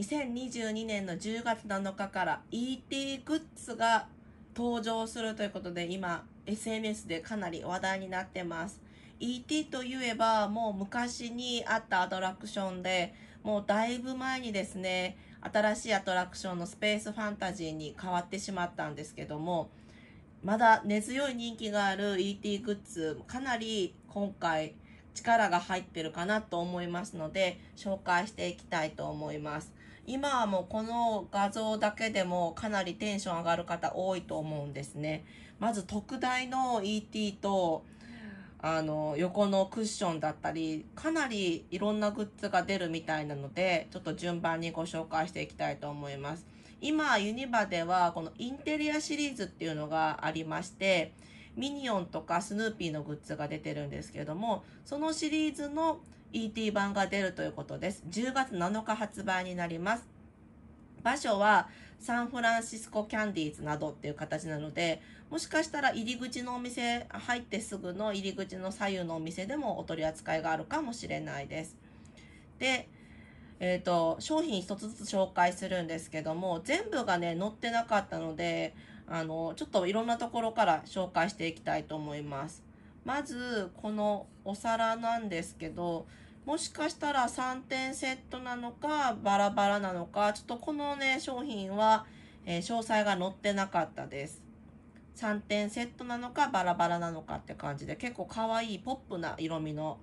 2022年の10月7日から ET グッズが登場するということで今 SNS でかなり話題になってます ET といえばもう昔にあったアトラクションでもうだいぶ前にですね新しいアトラクションのスペースファンタジーに変わってしまったんですけどもまだ根強い人気がある ET グッズかなり今回力が入ってるかなと思いますので紹介していきたいと思います今はもうこの画像だけでもかなりテンション上がる方多いと思うんですね。まず特大の ET と、あの、横のクッションだったり、かなりいろんなグッズが出るみたいなので、ちょっと順番にご紹介していきたいと思います。今、ユニバでは、このインテリアシリーズっていうのがありまして、ミニオンとかスヌーピーのグッズが出てるんですけれども、そのシリーズの ET 版が出るということです。10月7日発売になります。場所はサンフランシスコキャンディーズなどっていう形なので、もしかしたら入り口のお店、入ってすぐの入り口の左右のお店でもお取り扱いがあるかもしれないです。で、えっ、ー、と、商品一つずつ紹介するんですけども、全部がね、載ってなかったので、あの、ちょっといろんなところから紹介していきたいと思います。まずこのお皿なんですけど、もしかしたら3点セットなのか、バラバラなのか、ちょっとこのね、商品は、え詳細が載ってなかったです。3点セットなのか、バラバラなのかって感じで、結構可愛いポップな色味の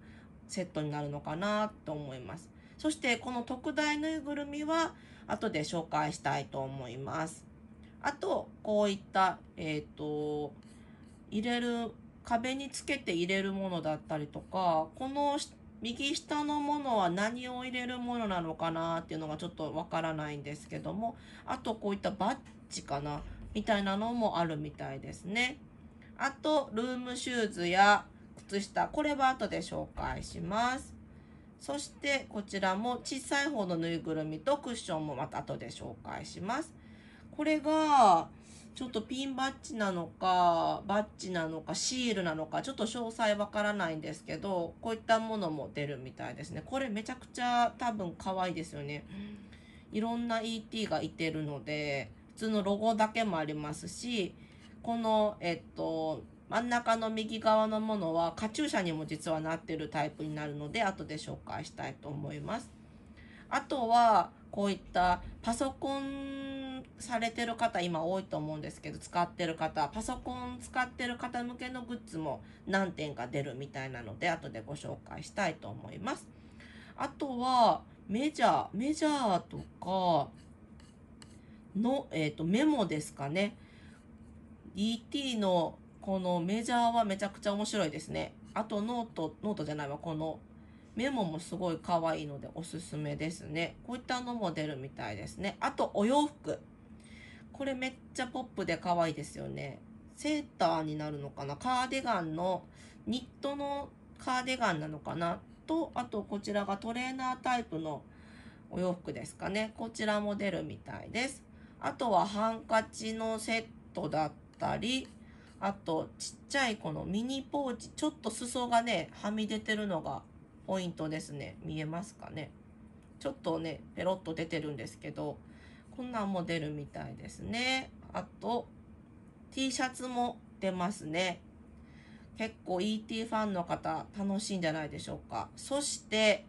セットになるのかなと思います。そしてこの特大ぬいぐるみは後で紹介したいと思います。あと、こういった、えっ、ー、と、入れる壁につけて入れるものだったりとか、この右下のものは何を入れるものなのかなっていうのがちょっとわからないんですけども、あとこういったバッジかなみたいなのもあるみたいですね。あと、ルームシューズや靴下、これは後で紹介します。そしてこちらも小さい方のぬいぐるみとクッションもまた後で紹介します。これがちょっとピンバッジなのか、バッジなのか、シールなのか、ちょっと詳細わからないんですけど、こういったものも出るみたいですね。これめちゃくちゃ多分可愛いですよね。いろんな ET がいてるので、普通のロゴだけもありますし、この、えっと、真ん中の右側のものはカチューシャにも実はなってるタイプになるので、後で紹介したいと思います。あとはこういったパソコンされてる方今多いと思うんですけど使ってる方パソコン使ってる方向けのグッズも何点か出るみたいなので後でご紹介したいと思います。あとはメジャーメジャーとかの、えーとメモですかね DT のこのメジャーはめちゃくちゃ面白いですね。あとノート、ノートじゃないわ、このメモもすごい可愛いのでおすすめですね。こういったのも出るみたいですね。あと、お洋服。これめっちゃポップで可愛いですよね。セーターになるのかなカーディガンの、ニットのカーディガンなのかなと、あとこちらがトレーナータイプのお洋服ですかね。こちらも出るみたいです。あとはハンカチのセットだったり、あとちっちゃいこのミニポーチ、ちょっと裾がね、はみ出てるのがポイントですね。見えますかね。ちょっとね、ペロッと出てるんですけど、こんなんも出るみたいですね。あと、T シャツも出ますね。結構 ET ファンの方楽しいんじゃないでしょうか。そして、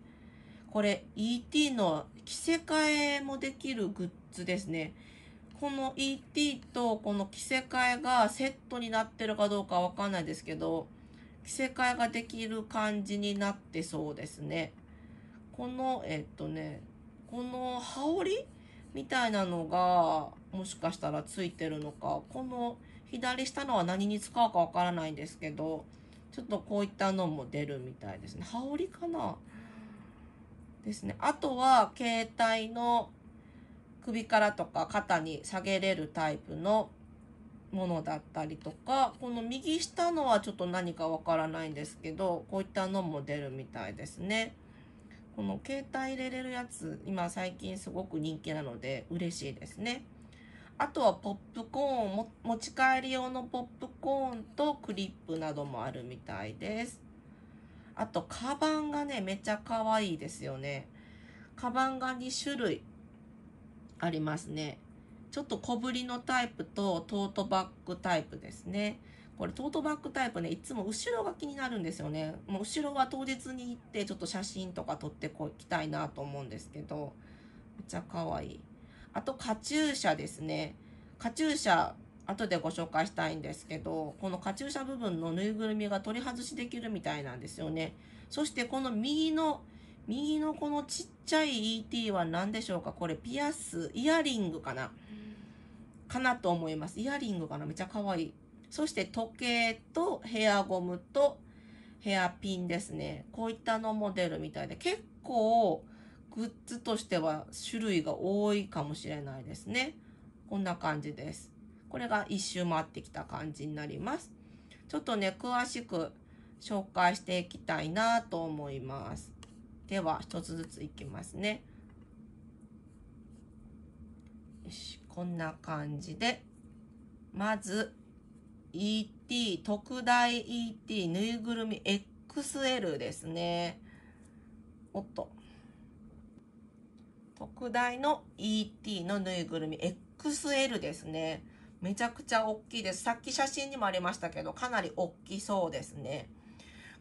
これ ET の着せ替えもできるグッズですね。この ET とこの着せ替えがセットになってるかどうかわかんないですけど、着せ替えができる感じになってそうですね。この、えっとね、この羽織みたいなのが、もしかしたらついてるのか、この左下のは何に使うかわからないんですけど、ちょっとこういったのも出るみたいですね。羽織かなですね。あとは、携帯の首からとか肩に下げれるタイプのものだったりとか、この右下のはちょっと何かわからないんですけど、こういったのも出るみたいですね。この携帯入れれるやつ、今最近すごく人気なので嬉しいですね。あとはポップコーン、持ち帰り用のポップコーンとクリップなどもあるみたいです。あと、カバンがね、めっちゃ可愛いですよね。カバンが2種類ありますね。ちょっと小ぶりのタイプとトートバッグタイプですね。これトートバッグタイプね、いつも後ろが気になるんですよね。もう後ろは当日に行ってちょっと写真とか撮ってこきたいなと思うんですけど、めっちゃ可愛い。あとカチューシャですね。カチューシャ、後でご紹介したいんですけど、このカチューシャ部分のぬいぐるみが取り外しできるみたいなんですよね。そしてこの右の右のこのちっちゃい ET は何でしょうかこれピアス、イヤリングかなかなと思います。イヤリングがな、めちゃ可愛い。そして時計とヘアゴムとヘアピンですね。こういったのも出るみたいで、結構グッズとしては種類が多いかもしれないですね。こんな感じです。これが一周回ってきた感じになります。ちょっとね、詳しく紹介していきたいなと思います。では、一つずついきますね。しこんな感じでまず ET 特大 ET ぬいぐるみ XL ですねおっと特大の ET のぬいぐるみ XL ですねめちゃくちゃ大きいですさっき写真にもありましたけどかなり大きそうですね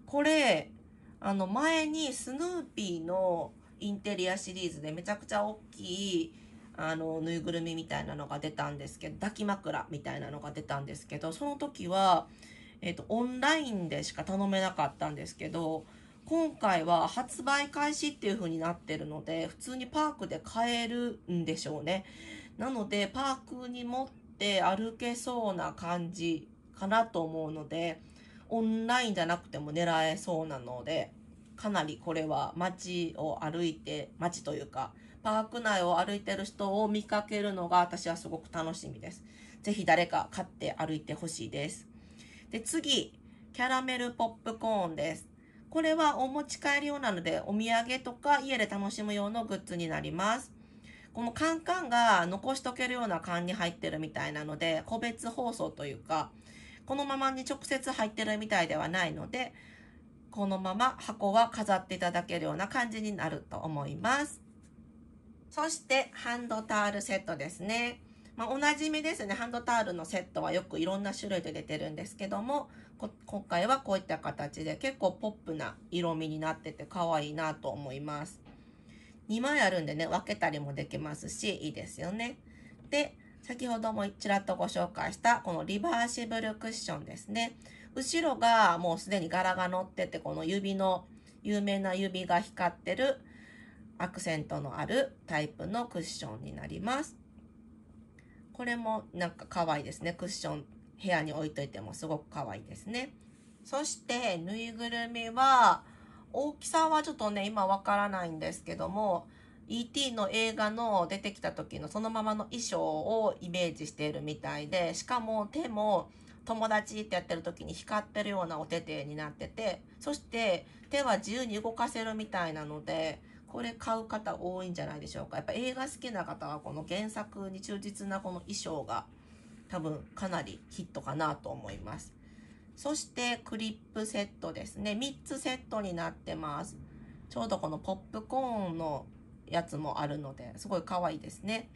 これあの前にスヌーピーのインテリアシリーズでめちゃくちゃ大きいあの、ぬいぐるみみたいなのが出たんですけど、抱き枕みたいなのが出たんですけど、その時は、えっ、と、オンラインでしか頼めなかったんですけど、今回は発売開始っていう風になってるので、普通にパークで買えるんでしょうね。なので、パークに持って歩けそうな感じかなと思うので、オンラインじゃなくても狙えそうなので、かなりこれは街を歩いて、街というか、パーク内を歩いてる人を見かけるのが私はすごく楽しみです。ぜひ誰か買って歩いてほしいです。で、次、キャラメルポップコーンです。これはお持ち帰り用なので、お土産とか家で楽しむ用のグッズになります。このカンカンが残しとけるような缶に入ってるみたいなので、個別包装というか、このままに直接入ってるみたいではないので、このまま箱は飾っていただけるような感じになると思います。そしてハンドタオルセットですね。まあ、おなじみですね。ハンドタオルのセットはよくいろんな種類で出てるんですけども、今回はこういった形で結構ポップな色味になってて可愛いなと思います。2枚あるんでね、分けたりもできますし、いいですよね。で、先ほどもちらっとご紹介したこのリバーシブルクッションですね。後ろがもうすでに柄が乗ってて、この指の有名な指が光ってるアクセントのあるタイプのクッションになります。これもなんか可愛いですね。クッション部屋に置いといてもすごく可愛いですね。そしてぬいぐるみは大きさはちょっとね今わからないんですけども E.T. の映画の出てきた時のそのままの衣装をイメージしているみたいでしかも手も友達ってやってる時に光ってるようなお手手になっててそして手は自由に動かせるみたいなのでこれ買う方多いんじゃないでしょうか。やっぱ映画好きな方はこの原作に忠実なこの衣装が多分かなりヒットかなと思います。そしてクリップセットですね。3つセットになってます。ちょうどこのポップコーンのやつもあるので、すごい可愛いですね。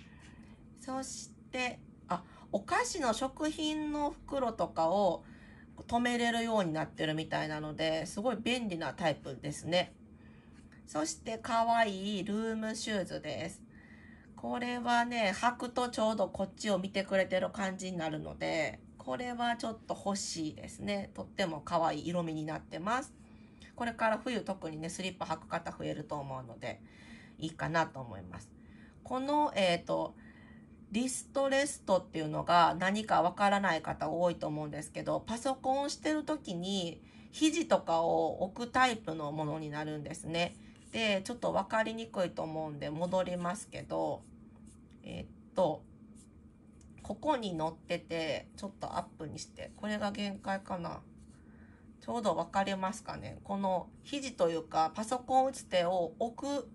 そして、あ、お菓子の食品の袋とかを止めれるようになってるみたいなので、すごい便利なタイプですね。そして可愛いルームシューズです。これはね、履くとちょうどこっちを見てくれてる感じになるので、これはちょっと欲しいですね。とっても可愛い色味になってます。これから冬特にね、スリッパ履く方増えると思うので、いいかなと思います。この、えっ、ー、と、リストレストっていうのが何かわからない方多いと思うんですけど、パソコンをしてる時に肘とかを置くタイプのものになるんですね。で、ちょっと分かりにくいと思うんで戻りますけど、えー、っと、ここに乗ってて、ちょっとアップにして、これが限界かな。ちょうど分かりますかね。この肘というか、パソコン打つ手を置く、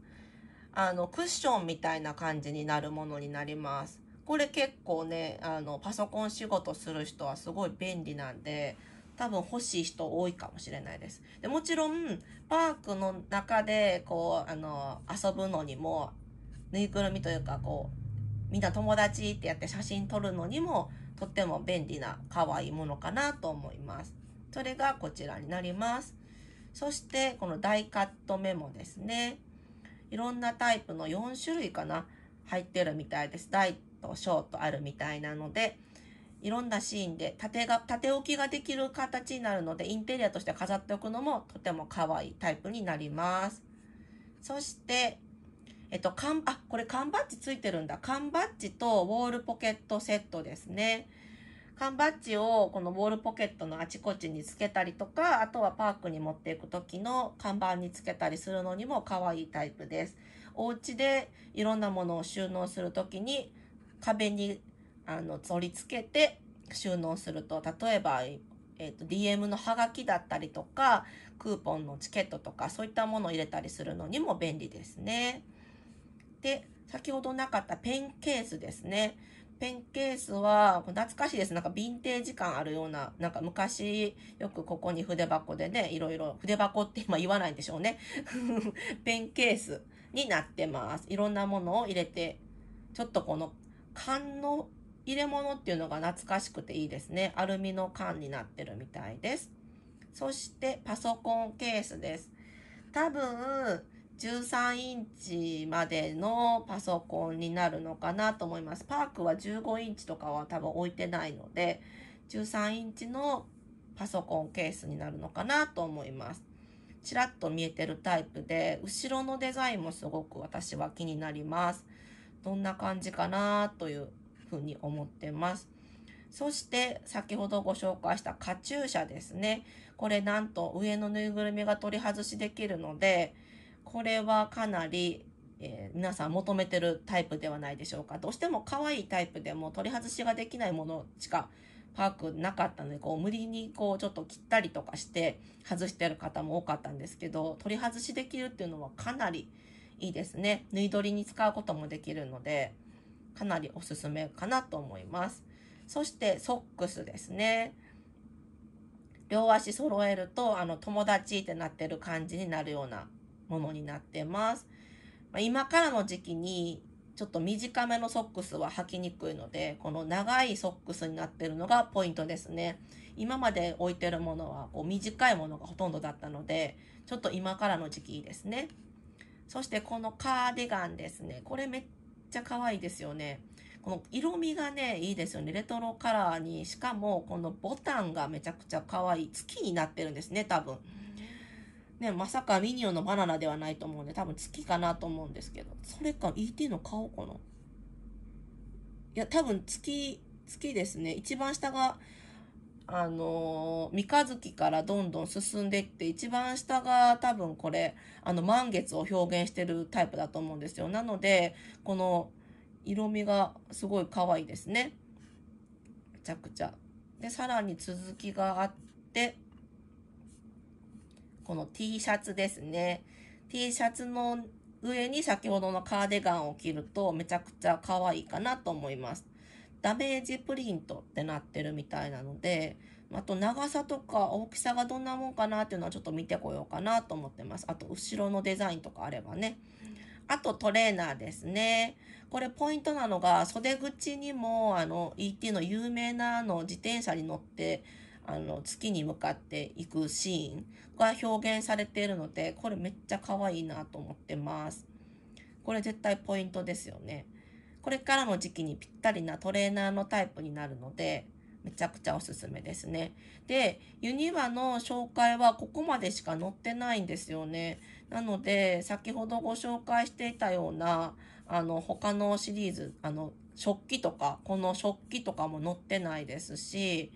あの、クッションみたいな感じになるものになります。これ結構ね、あの、パソコン仕事する人はすごい便利なんで、多分欲しい人多いかもしれないです。でもちろん、パークの中で、こう、あの、遊ぶのにも、ぬいぐるみというか、こう、みんな友達ってやって写真撮るのにも、とっても便利な可愛いものかなと思います。それがこちらになります。そして、このダイカットメモですね。いろんなタイプの4種類かな、入ってるみたいです。大と小とあるみたいなので、いろんなシーンで縦が、縦置きができる形になるので、インテリアとして飾っておくのもとても可愛いタイプになります。そして、えっと、缶、あ、これ缶バッジついてるんだ。缶バッジとウォールポケットセットですね。缶バッジをこのウォールポケットのあちこちにつけたりとか、あとはパークに持っていく時の看板につけたりするのにも可愛いタイプです。お家でいろんなものを収納する時に壁にあの取り付けて収納すると例えば、えーと、DM のハガキだったりとかクーポンのチケットとかそういったものを入れたりするのにも便利ですね。で先ほどなかったペンケースですね。ペンケースは懐かしいです。なんかヴィンテージ感あるような、なんか昔よくここに筆箱でね、いろいろ、筆箱って今言わないんでしょうね。ペンケースになってます。いろんなものを入れて、ちょっとこの缶の入れ物っていうのが懐かしくていいですね。アルミの缶になってるみたいです。そしてパソコンケースです。多分13インチまでのパソコンになるのかなと思います。パークは15インチとかは多分置いてないので、13インチのパソコンケースになるのかなと思います。ちらっと見えてるタイプで、後ろのデザインもすごく私は気になります。どんな感じかなというふうに思ってます。そして先ほどご紹介したカチューシャですね。これなんと上のぬいぐるみが取り外しできるので、これはかなり、えー、皆さん求めてるタイプではないでしょうか。どうしても可愛いタイプでも取り外しができないものしかパークなかったので、こう無理にこうちょっと切ったりとかして外してる方も多かったんですけど、取り外しできるっていうのはかなりいいですね。縫い取りに使うこともできるので。かなりおすすめかなと思います。そしてソックスですね。両足揃えると、あの、友達ってなってる感じになるようなものになってます。ま今からの時期に、ちょっと短めのソックスは履きにくいので、この長いソックスになってるのがポイントですね。今まで置いてるものはこう短いものがほとんどだったので、ちょっと今からの時期ですね。そしてこのカーディガンですね。これめっちゃ可愛いですよね。この色味がね、いいですよね。レトロカラーに、しかもこのボタンがめちゃくちゃ可愛い。月になってるんですね、多分。ね、まさかミニオンのバナナではないと思うんで、多分月かなと思うんですけど。それか ET の顔かないや、多分月、月ですね。一番下があの三日月からどんどん進んでいって一番下が多分これあの満月を表現してるタイプだと思うんですよなのでこの色味がすごい可愛いですねめちゃくちゃでさらに続きがあってこの T シャツですね T シャツの上に先ほどのカーディガンを着るとめちゃくちゃ可愛いかなと思いますダメージプリントってなってるみたいなので、あと長さとか大きさがどんなもんかなっていうのはちょっと見てこようかなと思ってます。あと後ろのデザインとかあればね。あとトレーナーですね。これポイントなのが袖口にもあの ET の有名なあの自転車に乗ってあの月に向かっていくシーンが表現されているのでこれめっちゃ可愛いなと思ってます。これ絶対ポイントですよね。これからの時期にぴったりなトレーナーのタイプになるので、めちゃくちゃおすすめですね。で、ユニバの紹介はここまでしか載ってないんですよね。なので、先ほどご紹介していたような、あの、他のシリーズ、あの、食器とか、この食器とかも載ってないですし、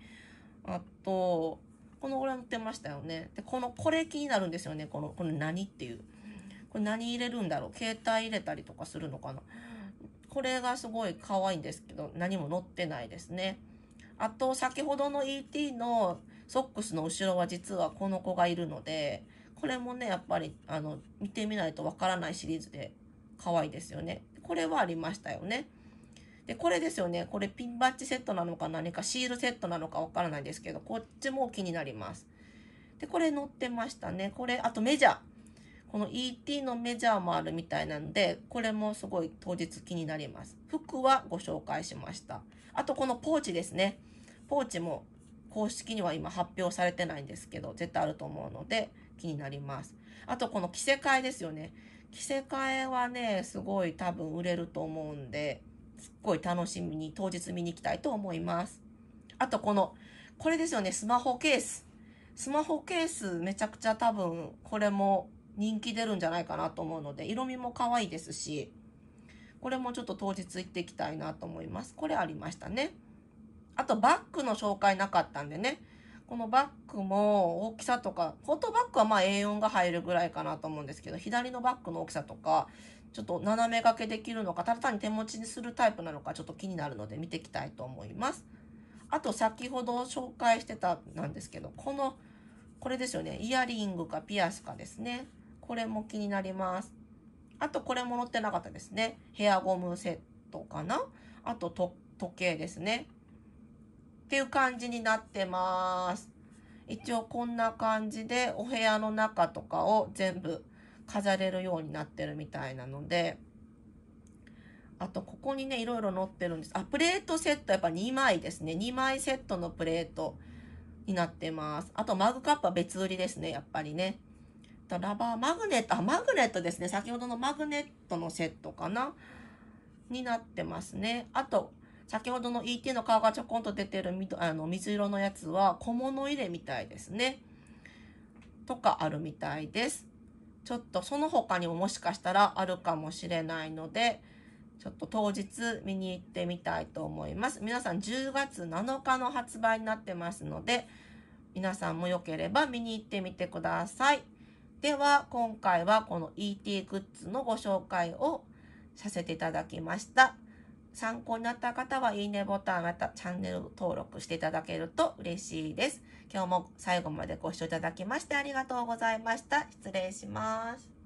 あと、このぐらい載ってましたよね。で、この、これ気になるんですよね。この、この何っていう。これ何入れるんだろう携帯入れたりとかするのかなこれがすごい可愛いんですけど、何も乗ってないですね。あと、先ほどの ET のソックスの後ろは実はこの子がいるので、これもね、やっぱり、あの、見てみないとわからないシリーズで可愛いですよね。これはありましたよね。で、これですよね。これピンバッジセットなのか何かシールセットなのかわからないですけど、こっちも気になります。で、これ乗ってましたね。これ、あとメジャー。この ET のメジャーもあるみたいなので、これもすごい当日気になります。服はご紹介しました。あとこのポーチですね。ポーチも公式には今発表されてないんですけど、絶対あると思うので気になります。あとこの着せ替えですよね。着せ替えはね、すごい多分売れると思うんで、すっごい楽しみに当日見に行きたいと思います。あとこの、これですよね、スマホケース。スマホケースめちゃくちゃ多分これも人気出るんじゃないかなと思うので、色味も可愛いですし、これもちょっと当日行っていきたいなと思います。これありましたね。あとバッグの紹介なかったんでね、このバッグも大きさとか、フォトバッグはまあ A4 が入るぐらいかなと思うんですけど、左のバッグの大きさとか、ちょっと斜め掛けできるのか、ただ単に手持ちにするタイプなのか、ちょっと気になるので見ていきたいと思います。あと先ほど紹介してたなんですけど、この、これですよね。イヤリングかピアスかですね。これも気になります。あと、これも載ってなかったですね。ヘアゴムセットかなあとと、時計ですね。っていう感じになってます。一応こんな感じでお部屋の中とかを全部飾れるようになってるみたいなので、あとここにね、いろいろ載ってるんです。あ、プレートセットやっぱ2枚ですね。2枚セットのプレートになってます。あとマグカップは別売りですね、やっぱりね。と、ラバーマグネット、あ、マグネットですね。先ほどのマグネットのセットかなになってますね。あと、先ほどの ET の顔がちょこんと出てるあの水色のやつは小物入れみたいですね。とかあるみたいです。ちょっとその他にももしかしたらあるかもしれないので、ちょっと当日見に行ってみたいと思います。皆さん10月7日の発売になってますので、皆さんもよければ見に行ってみてください。では今回はこの ET グッズのご紹介をさせていただきました。参考になった方はいいねボタンまたチャンネル登録していただけると嬉しいです。今日も最後までご視聴いただきましてありがとうございました。失礼します。